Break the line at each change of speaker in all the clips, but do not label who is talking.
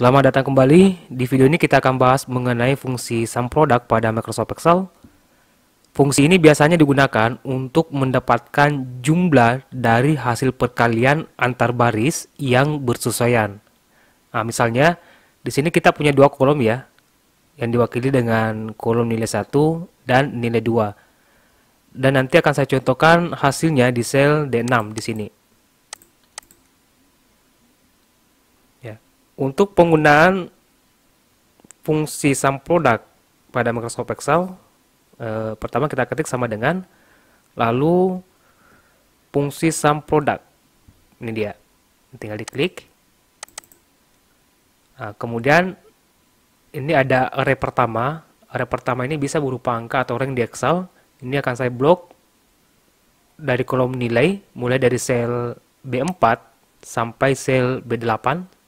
Selamat datang kembali. Di video ini kita akan bahas mengenai fungsi sum product pada Microsoft Excel. Fungsi ini biasanya digunakan untuk mendapatkan jumlah dari hasil perkalian antar baris yang bersesuaian. Nah, misalnya di sini kita punya dua kolom ya, yang diwakili dengan kolom nilai 1 dan nilai 2. Dan nanti akan saya contohkan hasilnya di sel D6 di sini. Untuk penggunaan fungsi sum product pada Microsoft Excel, eh, pertama kita ketik sama dengan lalu fungsi sum product. Ini dia. Tinggal diklik. Nah, kemudian ini ada array pertama. Array pertama ini bisa berupa angka atau rank di Excel. Ini akan saya blok dari kolom nilai mulai dari sel B4 sampai sel B8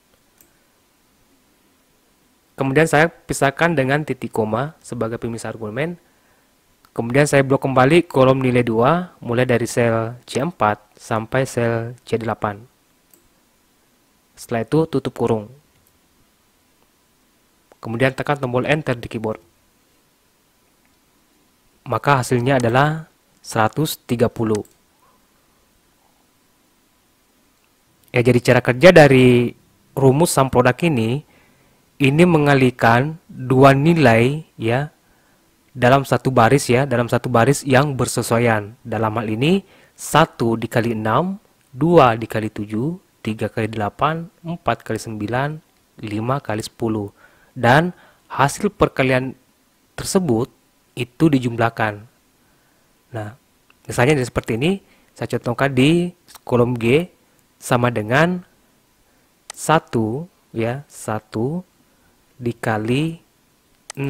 Kemudian saya pisahkan dengan titik koma sebagai pemisah argumen. Kemudian saya blok kembali kolom nilai 2 mulai dari sel C4 sampai sel C8. Setelah itu tutup kurung. Kemudian tekan tombol enter di keyboard. Maka hasilnya adalah 130. Ya jadi cara kerja dari rumus sum produk ini ini mengalihkan dua nilai ya dalam satu baris ya dalam satu baris yang bersesuaian dalam hal ini satu dikali enam dua dikali tujuh tiga kali delapan empat kali sembilan lima kali sepuluh dan hasil perkalian tersebut itu dijumlahkan nah misalnya seperti ini saya contohkan di kolom G sama dengan satu ya satu dikali 6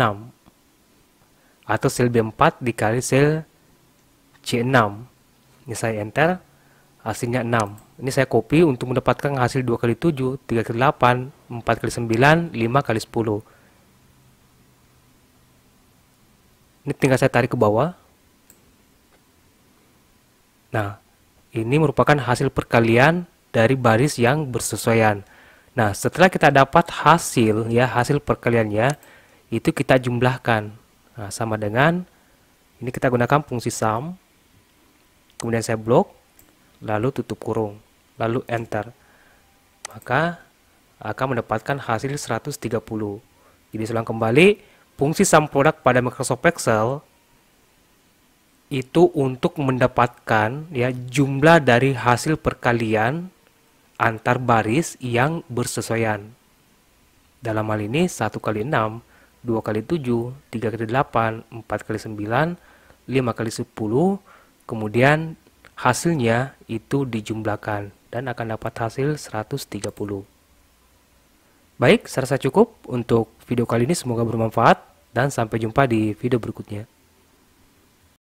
atau sel B4 dikali sel C6 ini saya enter hasilnya 6 ini saya copy untuk mendapatkan hasil 2 kali 7 3 kali 8 4 kali 9 5 kali 10 ini tinggal saya tarik ke bawah nah ini merupakan hasil perkalian dari baris yang bersesuaian Nah, setelah kita dapat hasil ya, hasil perkaliannya itu kita jumlahkan. Nah, sama dengan ini kita gunakan fungsi sum. Kemudian saya blok, lalu tutup kurung, lalu enter. Maka akan mendapatkan hasil 130. Jadi selang kembali, fungsi sum product pada Microsoft Excel itu untuk mendapatkan ya jumlah dari hasil perkalian antar baris yang bersesuaian. Dalam hal ini 1 kali 6, 2 kali 7, 3 kali 8, 4 kali 9, 5 kali 10, kemudian hasilnya itu dijumlahkan dan akan dapat hasil 130. Baik, saya rasa cukup untuk video kali ini semoga bermanfaat dan sampai jumpa di video berikutnya.